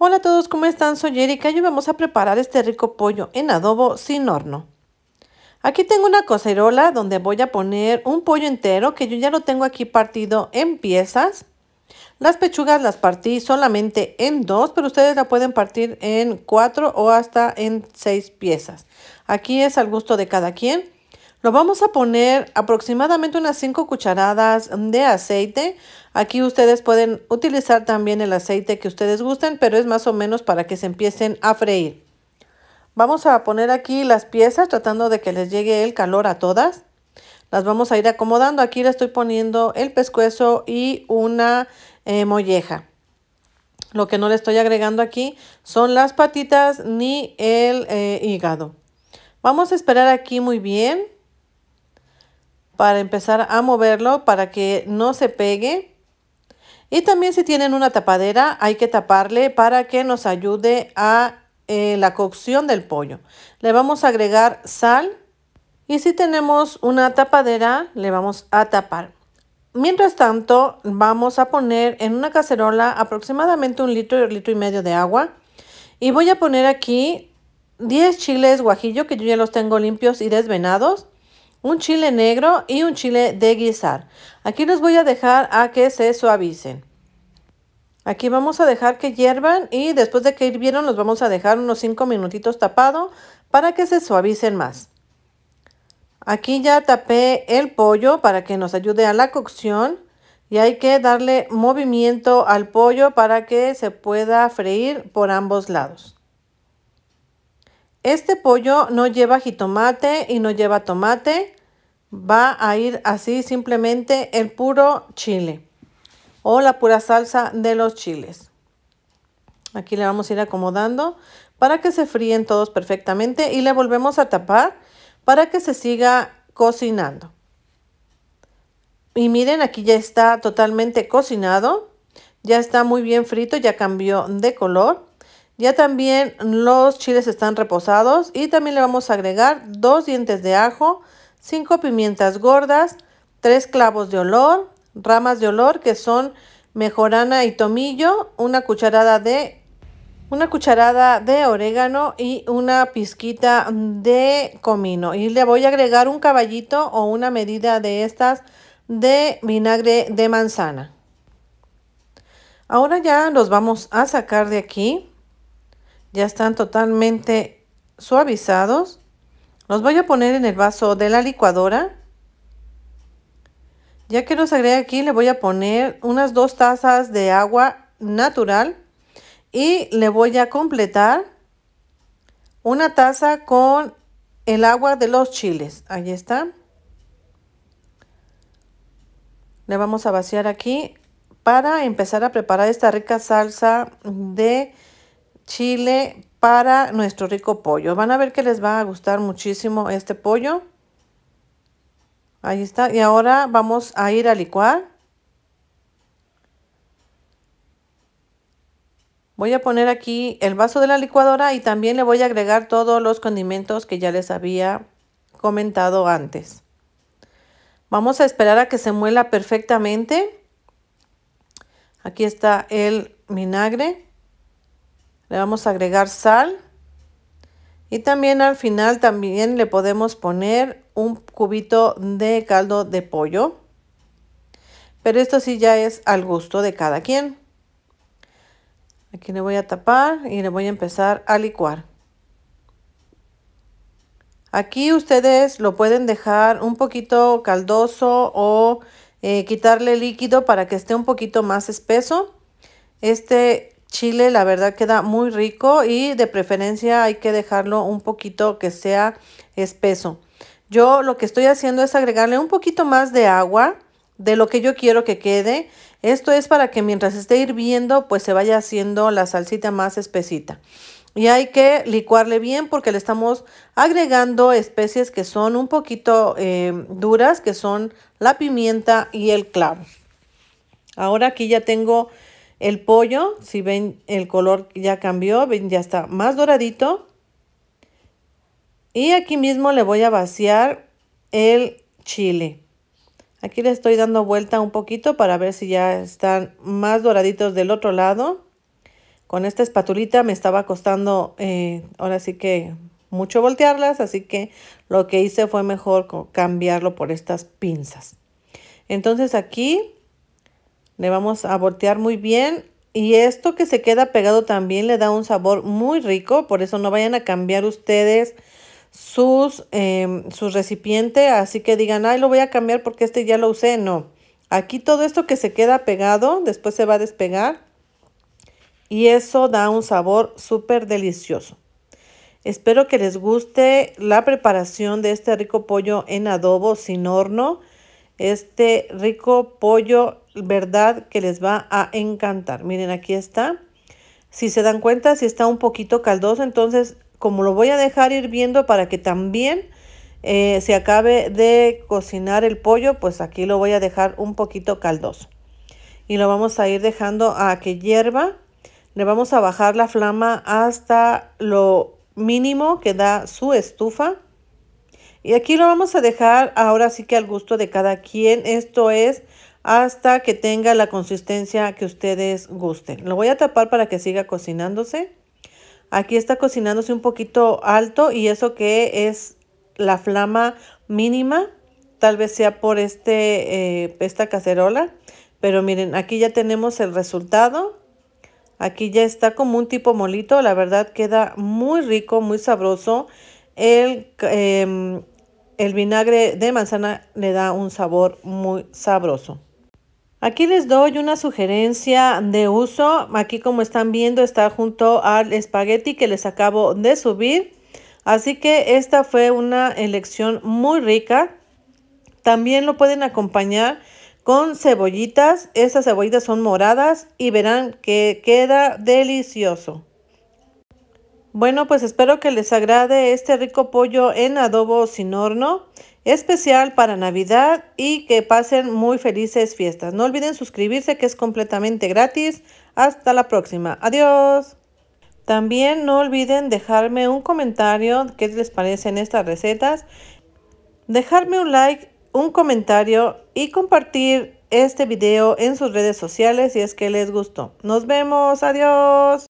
Hola a todos, ¿cómo están? Soy Erika y hoy vamos a preparar este rico pollo en adobo sin horno. Aquí tengo una cocerola donde voy a poner un pollo entero que yo ya lo tengo aquí partido en piezas. Las pechugas las partí solamente en dos, pero ustedes la pueden partir en cuatro o hasta en seis piezas. Aquí es al gusto de cada quien vamos a poner aproximadamente unas 5 cucharadas de aceite. Aquí ustedes pueden utilizar también el aceite que ustedes gusten, pero es más o menos para que se empiecen a freír. Vamos a poner aquí las piezas tratando de que les llegue el calor a todas. Las vamos a ir acomodando. Aquí le estoy poniendo el pescuezo y una eh, molleja. Lo que no le estoy agregando aquí son las patitas ni el eh, hígado. Vamos a esperar aquí muy bien para empezar a moverlo para que no se pegue. Y también si tienen una tapadera hay que taparle para que nos ayude a eh, la cocción del pollo. Le vamos a agregar sal y si tenemos una tapadera le vamos a tapar. Mientras tanto vamos a poner en una cacerola aproximadamente un litro y litro y medio de agua. Y voy a poner aquí 10 chiles guajillo que yo ya los tengo limpios y desvenados un chile negro y un chile de guisar. Aquí los voy a dejar a que se suavicen. Aquí vamos a dejar que hiervan y después de que hirvieron los vamos a dejar unos 5 minutitos tapado para que se suavicen más. Aquí ya tapé el pollo para que nos ayude a la cocción y hay que darle movimiento al pollo para que se pueda freír por ambos lados. Este pollo no lleva jitomate y no lleva tomate. Va a ir así simplemente el puro chile o la pura salsa de los chiles. Aquí le vamos a ir acomodando para que se fríen todos perfectamente y le volvemos a tapar para que se siga cocinando. Y miren, aquí ya está totalmente cocinado. Ya está muy bien frito, ya cambió de color. Ya también los chiles están reposados y también le vamos a agregar dos dientes de ajo, cinco pimientas gordas, tres clavos de olor, ramas de olor que son mejorana y tomillo, una cucharada de una cucharada de orégano y una pizquita de comino. Y le voy a agregar un caballito o una medida de estas de vinagre de manzana. Ahora ya los vamos a sacar de aquí ya están totalmente suavizados. Los voy a poner en el vaso de la licuadora. Ya que los agregué aquí, le voy a poner unas dos tazas de agua natural y le voy a completar una taza con el agua de los chiles. Ahí está. Le vamos a vaciar aquí para empezar a preparar esta rica salsa de chile para nuestro rico pollo. Van a ver que les va a gustar muchísimo este pollo. Ahí está. Y ahora vamos a ir a licuar. Voy a poner aquí el vaso de la licuadora y también le voy a agregar todos los condimentos que ya les había comentado antes. Vamos a esperar a que se muela perfectamente. Aquí está el vinagre. Le vamos a agregar sal. Y también al final también le podemos poner un cubito de caldo de pollo. Pero esto sí ya es al gusto de cada quien. Aquí le voy a tapar y le voy a empezar a licuar. Aquí ustedes lo pueden dejar un poquito caldoso o eh, quitarle líquido para que esté un poquito más espeso. Este chile la verdad queda muy rico y de preferencia hay que dejarlo un poquito que sea espeso. Yo lo que estoy haciendo es agregarle un poquito más de agua de lo que yo quiero que quede. Esto es para que mientras esté hirviendo pues se vaya haciendo la salsita más espesita. Y hay que licuarle bien porque le estamos agregando especies que son un poquito eh, duras, que son la pimienta y el clavo. Ahora aquí ya tengo el pollo, si ven el color ya cambió, ya está más doradito. Y aquí mismo le voy a vaciar el chile. Aquí le estoy dando vuelta un poquito para ver si ya están más doraditos del otro lado. Con esta espatulita me estaba costando, eh, ahora sí que mucho voltearlas, así que lo que hice fue mejor cambiarlo por estas pinzas. Entonces aquí le vamos a voltear muy bien. Y esto que se queda pegado también le da un sabor muy rico. Por eso no vayan a cambiar ustedes sus, em, su recipiente. Así que digan, ay, lo voy a cambiar porque este ya lo usé. No. Aquí todo esto que se queda pegado, después se va a despegar. Y eso da un sabor súper delicioso. Espero que les guste la preparación de este rico pollo en adobo sin horno. Este rico pollo verdad que les va a encantar. Miren, aquí está. Si se dan cuenta, si está un poquito caldoso, entonces como lo voy a dejar hirviendo para que también eh, se acabe de cocinar el pollo, pues aquí lo voy a dejar un poquito caldoso. Y lo vamos a ir dejando a que hierva. Le vamos a bajar la flama hasta lo mínimo que da su estufa. Y aquí lo vamos a dejar ahora sí que al gusto de cada quien. Esto es hasta que tenga la consistencia que ustedes gusten. Lo voy a tapar para que siga cocinándose. Aquí está cocinándose un poquito alto y eso que es la flama mínima, tal vez sea por este, eh, esta cacerola. Pero miren, aquí ya tenemos el resultado. Aquí ya está como un tipo molito. La verdad queda muy rico, muy sabroso. el em, vinagre de manzana le da un sabor muy sabroso. Aquí les doy una sugerencia de uso. Aquí como están viendo está junto al espagueti que les acabo de subir. Así que esta fue una elección muy rica. También lo pueden acompañar con cebollitas. Estas cebollitas son moradas y verán que queda delicioso. Bueno, pues espero que les agrade este rico pollo en adobo sin horno, especial para Navidad y que pasen muy felices fiestas. No olviden suscribirse que es completamente gratis. Hasta la próxima. Adiós. También no olviden dejarme un comentario qué les parecen estas recetas. Dejarme un like, un comentario y compartir este video en sus redes sociales si es que les gustó. Nos vemos, adiós.